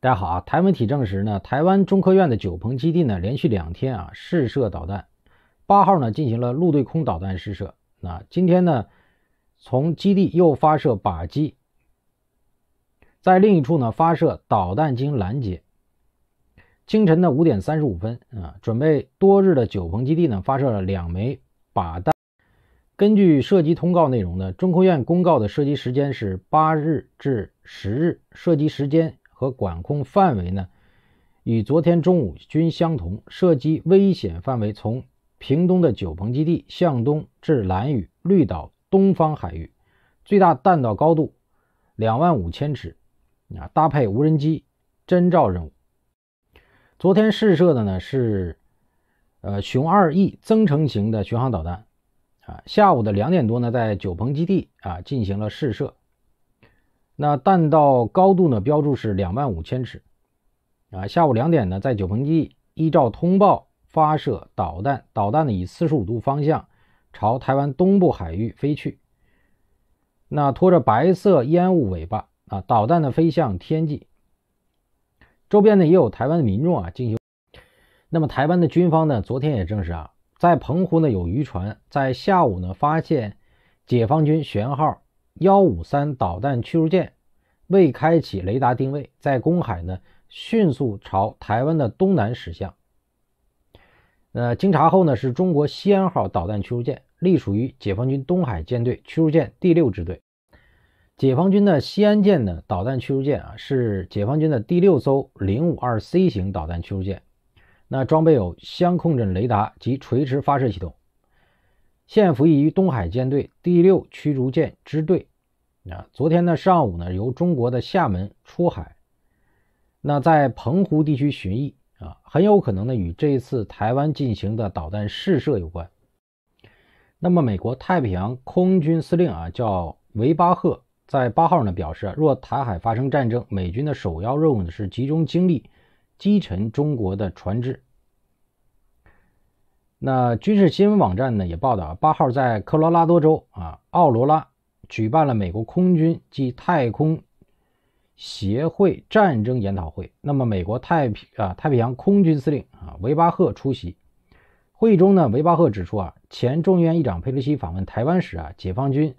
大家好啊！台湾体证实呢，台湾中科院的九鹏基地呢，连续两天啊试射导弹。八号呢进行了陆对空导弹试射，那今天呢从基地又发射靶机，在另一处呢发射导弹经拦截。清晨的五点三十五分啊，准备多日的九鹏基地呢发射了两枚靶弹。根据射击通告内容呢，中科院公告的射击时间是八日至十日，射击时间。和管控范围呢，与昨天中午均相同，射击危险范围从屏东的九鹏基地向东至蓝屿绿岛东方海域，最大弹道高度两万五千尺啊，搭配无人机侦照任务。昨天试射的呢是呃熊二 E 增程型的巡航导弹啊，下午的两点多呢在九鹏基地啊进行了试射。那弹道高度呢？标注是两万五千尺，啊，下午两点呢，在九鹏基地依照通报发射导弹，导弹呢以四十五度方向朝台湾东部海域飞去。那拖着白色烟雾尾巴啊，导弹呢飞向天际。周边呢也有台湾的民众啊进行。那么台湾的军方呢，昨天也证实啊，在澎湖呢有渔船在下午呢发现解放军“舷号”幺五三导弹驱逐舰。未开启雷达定位，在公海呢，迅速朝台湾的东南驶向。呃，经查后呢，是中国西安号导弹驱逐舰，隶属于解放军东海舰队驱逐舰第六支队。解放军的西安舰呢，导弹驱逐舰啊，是解放军的第六艘零五二 C 型导弹驱逐舰。那装备有相控阵雷达及垂直发射系统，现服役于东海舰队第六驱逐舰支队。啊，昨天呢上午呢，由中国的厦门出海，那在澎湖地区巡弋啊，很有可能呢与这一次台湾进行的导弹试射有关。那么，美国太平洋空军司令啊，叫维巴赫，在八号呢表示，若台海发生战争，美军的首要任务呢是集中精力击沉中国的船只。那军事新闻网站呢也报道，八号在科罗拉多州啊奥罗拉。举办了美国空军及太空协会战争研讨会。那么，美国太平啊太平洋空军司令啊维巴赫出席会议中呢，维巴赫指出啊，前众议院议长佩洛西访问台湾时啊，解放军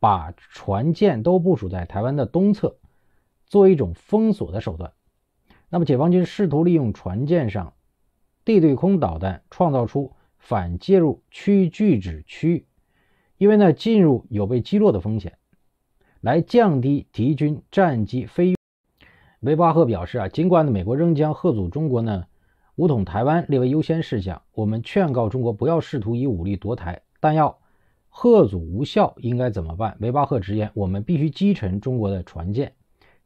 把船舰都部署在台湾的东侧，作为一种封锁的手段。那么，解放军试图利用船舰上地对空导弹，创造出反介入区域拒止区域。因为呢，进入有被击落的风险，来降低敌军战机飞。维巴赫表示啊，尽管美国仍将贺阻中国呢武统台湾列为优先事项，我们劝告中国不要试图以武力夺台，但要贺阻无效，应该怎么办？维巴赫直言，我们必须击沉中国的船舰，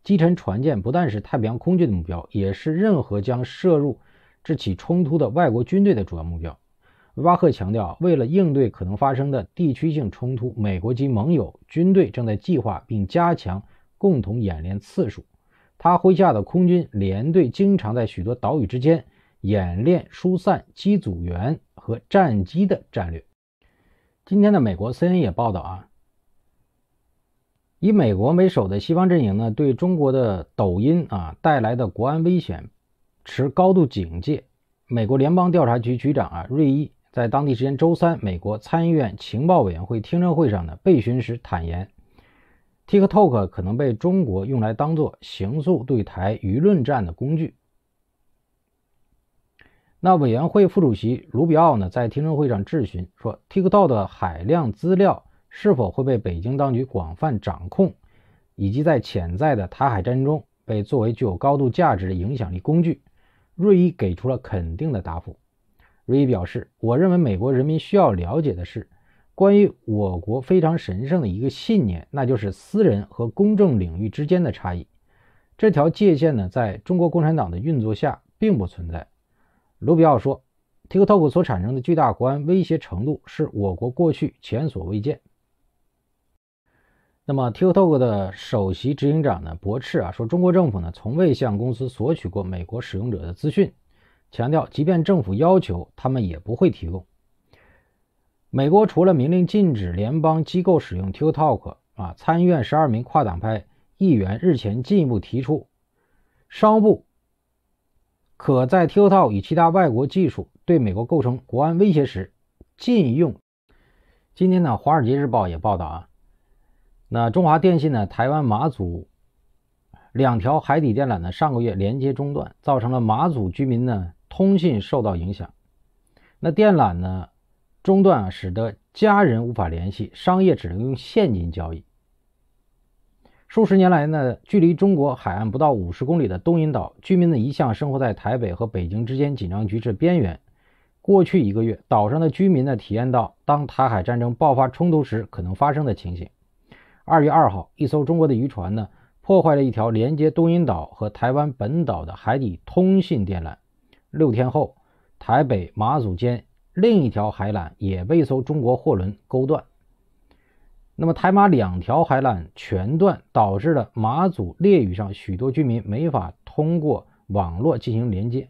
击沉船舰不但是太平洋空军的目标，也是任何将涉入这起冲突的外国军队的主要目标。巴赫强调，为了应对可能发生的地区性冲突，美国及盟友军队正在计划并加强共同演练次数。他麾下的空军联队经常在许多岛屿之间演练疏散机组员和战机的战略。今天的美国 CN 也报道啊，以美国为首的西方阵营呢，对中国的抖音啊带来的国安危险持高度警戒。美国联邦调查局局长啊，瑞伊。在当地时间周三，美国参议院情报委员会听证会上呢，被询时坦言，TikTok 可能被中国用来当做行诉对台舆论战的工具。那委员会副主席卢比奥呢，在听证会上质询说，TikTok 的海量资料是否会被北京当局广泛掌控，以及在潜在的台海战争中被作为具有高度价值的影响力工具，瑞伊给出了肯定的答复。瑞伊表示：“我认为美国人民需要了解的是，关于我国非常神圣的一个信念，那就是私人和公众领域之间的差异。这条界限呢，在中国共产党的运作下并不存在。”卢比奥说：“TikTok 所产生的巨大国安威胁程度，是我国过去前所未见。”那么，TikTok 的首席执行长呢驳斥啊说：“中国政府呢，从未向公司索取过美国使用者的资讯。”强调，即便政府要求，他们也不会提供。美国除了明令禁止联邦机构使用 TikTok，啊，参议院十二名跨党派议员日前进一步提出，商务部可在 TikTok 与其他外国技术对美国构成国安威胁时禁用。今天呢，《华尔街日报》也报道啊，那中华电信呢，台湾马祖两条海底电缆呢，上个月连接中断，造成了马祖居民呢。通信受到影响，那电缆呢中断，使得家人无法联系，商业只能用现金交易。数十年来呢，距离中国海岸不到五十公里的东引岛居民呢，一向生活在台北和北京之间紧张局势边缘。过去一个月，岛上的居民呢，体验到当台海战争爆发冲突时可能发生的情形。二月二号，一艘中国的渔船呢，破坏了一条连接东引岛和台湾本岛的海底通信电缆。六天后，台北马祖间另一条海缆也被一艘中国货轮勾断。那么，台马两条海缆全断，导致了马祖列屿上许多居民没法通过网络进行连接，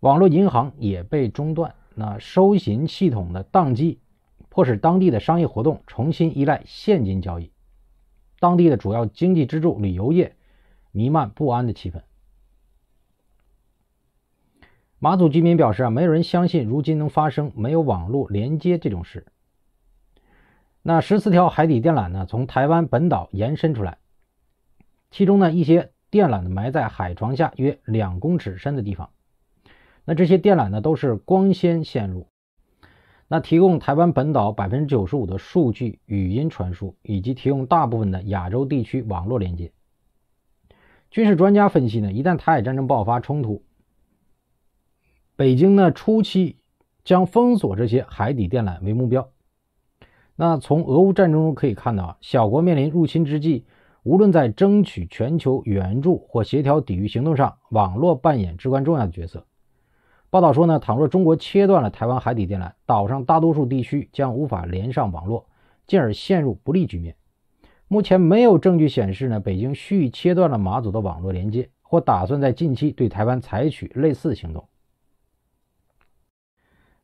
网络银行也被中断。那收银系统的宕机，迫使当地的商业活动重新依赖现金交易。当地的主要经济支柱旅游业，弥漫不安的气氛。马祖居民表示：“啊，没有人相信如今能发生没有网络连接这种事。”那十四条海底电缆呢，从台湾本岛延伸出来，其中呢一些电缆埋在海床下约两公尺深的地方。那这些电缆呢都是光纤线路，那提供台湾本岛百分之九十五的数据语音传输，以及提供大部分的亚洲地区网络连接。军事专家分析呢，一旦台海战争爆发冲突。北京呢，初期将封锁这些海底电缆为目标。那从俄乌战争中可以看到啊，小国面临入侵之际，无论在争取全球援助或协调抵御行动上，网络扮演至关重要的角色。报道说呢，倘若中国切断了台湾海底电缆，岛上大多数地区将无法连上网络，进而陷入不利局面。目前没有证据显示呢，北京蓄意切断了马祖的网络连接，或打算在近期对台湾采取类似行动。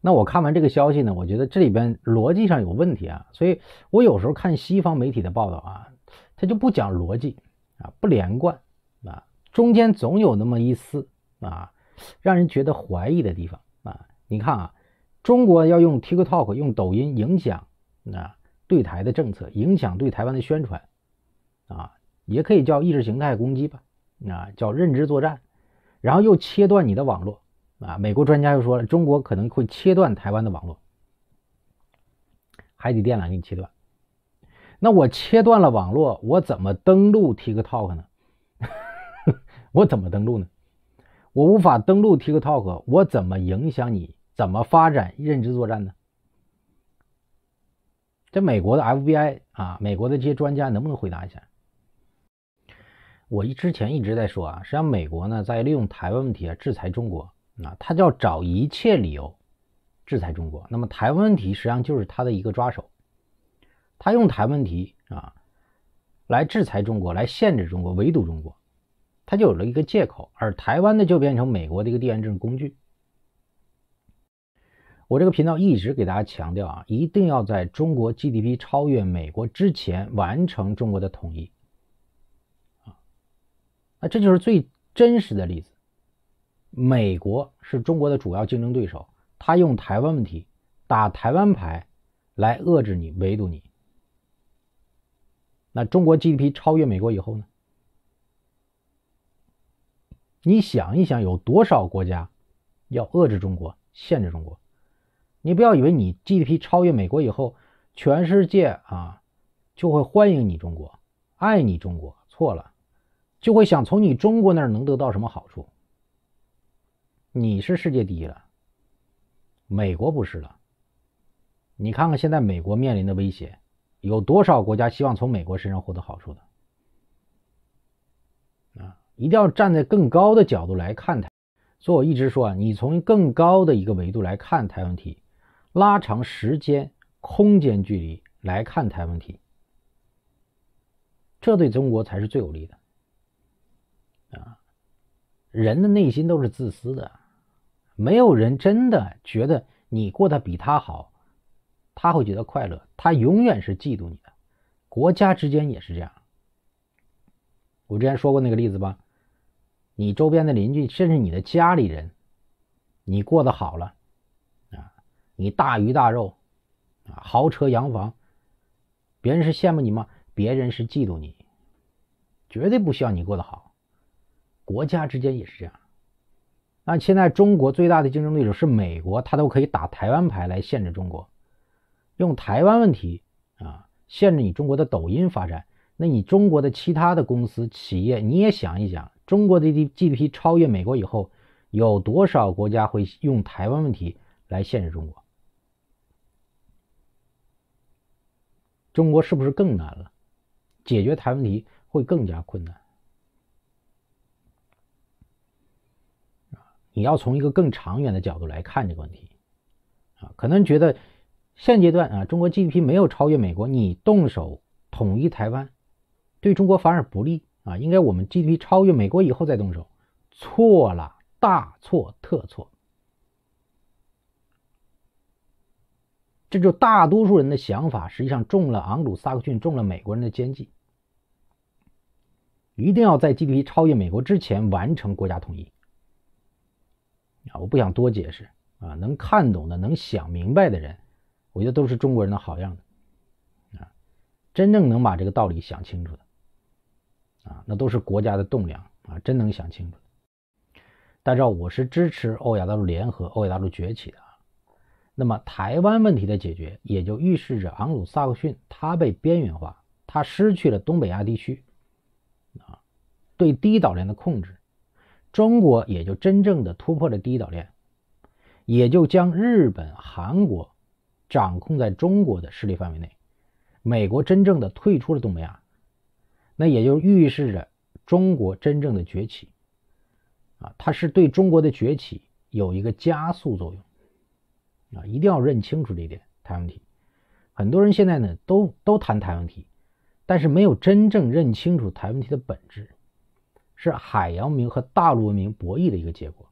那我看完这个消息呢，我觉得这里边逻辑上有问题啊，所以我有时候看西方媒体的报道啊，他就不讲逻辑啊，不连贯啊，中间总有那么一丝啊，让人觉得怀疑的地方啊。你看啊，中国要用 TikTok 用抖音影响啊对台的政策，影响对台湾的宣传啊，也可以叫意识形态攻击吧，啊，叫认知作战，然后又切断你的网络。啊！美国专家又说了，中国可能会切断台湾的网络，海底电缆给你切断。那我切断了网络，我怎么登录 TikTok 呢？我怎么登录呢？我无法登录 TikTok，我怎么影响你？怎么发展认知作战呢？这美国的 FBI 啊，美国的这些专家能不能回答一下？我一之前一直在说啊，实际上美国呢，在利用台湾问题啊制裁中国。啊，他要找一切理由制裁中国，那么台湾问题实际上就是他的一个抓手，他用台湾问题啊来制裁中国，来限制中国，围堵中国，他就有了一个借口，而台湾呢就变成美国的一个地缘政治工具。我这个频道一直给大家强调啊，一定要在中国 GDP 超越美国之前完成中国的统一啊，那这就是最真实的例子。美国是中国的主要竞争对手，他用台湾问题打台湾牌来遏制你、围堵你。那中国 GDP 超越美国以后呢？你想一想，有多少国家要遏制中国、限制中国？你不要以为你 GDP 超越美国以后，全世界啊就会欢迎你、中国爱你中国，错了，就会想从你中国那儿能得到什么好处。你是世界第一了，美国不是了。你看看现在美国面临的威胁，有多少国家希望从美国身上获得好处的？啊，一定要站在更高的角度来看台，所以我一直说啊，你从更高的一个维度来看台问题，拉长时间、空间、距离来看台问题，这对中国才是最有利的。啊。人的内心都是自私的，没有人真的觉得你过得比他好，他会觉得快乐，他永远是嫉妒你的。国家之间也是这样。我之前说过那个例子吧，你周边的邻居，甚至你的家里人，你过得好了，啊，你大鱼大肉，啊，豪车洋房，别人是羡慕你吗？别人是嫉妒你，绝对不希望你过得好。国家之间也是这样。那现在中国最大的竞争对手是美国，他都可以打台湾牌来限制中国，用台湾问题啊限制你中国的抖音发展。那你中国的其他的公司、企业，你也想一想，中国的 GDP 超越美国以后，有多少国家会用台湾问题来限制中国？中国是不是更难了？解决台湾问题会更加困难。你要从一个更长远的角度来看这个问题，啊，可能觉得现阶段啊，中国 GDP 没有超越美国，你动手统一台湾，对中国反而不利啊，应该我们 GDP 超越美国以后再动手，错了，大错特错。这就大多数人的想法，实际上中了昂鲁萨克逊中了美国人的奸计，一定要在 GDP 超越美国之前完成国家统一。啊，我不想多解释啊，能看懂的，能想明白的人，我觉得都是中国人的好样的，啊，真正能把这个道理想清楚的，啊，那都是国家的栋梁啊，真能想清楚。大家知道我是支持欧亚大陆联合、欧亚大陆崛起的啊，那么台湾问题的解决，也就预示着昂鲁萨克逊他被边缘化，他失去了东北亚地区啊，对第一岛链的控制。中国也就真正的突破了第一岛链，也就将日本、韩国掌控在中国的势力范围内。美国真正的退出了东南亚，那也就预示着中国真正的崛起。啊，它是对中国的崛起有一个加速作用。啊，一定要认清楚这一点。台湾问题，很多人现在呢都都谈台湾问题，但是没有真正认清楚台湾问题的本质。是海洋文明和大陆文明博弈的一个结果，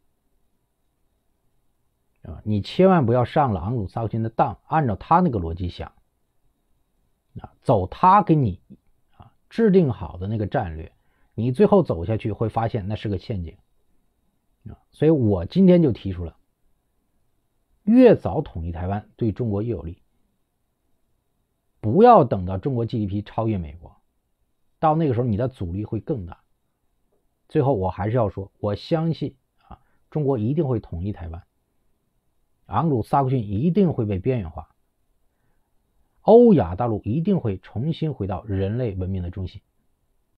啊，你千万不要上了昂鲁萨克逊的当，按照他那个逻辑想，啊，走他给你啊制定好的那个战略，你最后走下去会发现那是个陷阱，啊，所以我今天就提出了，越早统一台湾对中国越有利，不要等到中国 GDP 超越美国，到那个时候你的阻力会更大。最后，我还是要说，我相信啊，中国一定会统一台湾，昂鲁撒克逊一定会被边缘化，欧亚大陆一定会重新回到人类文明的中心。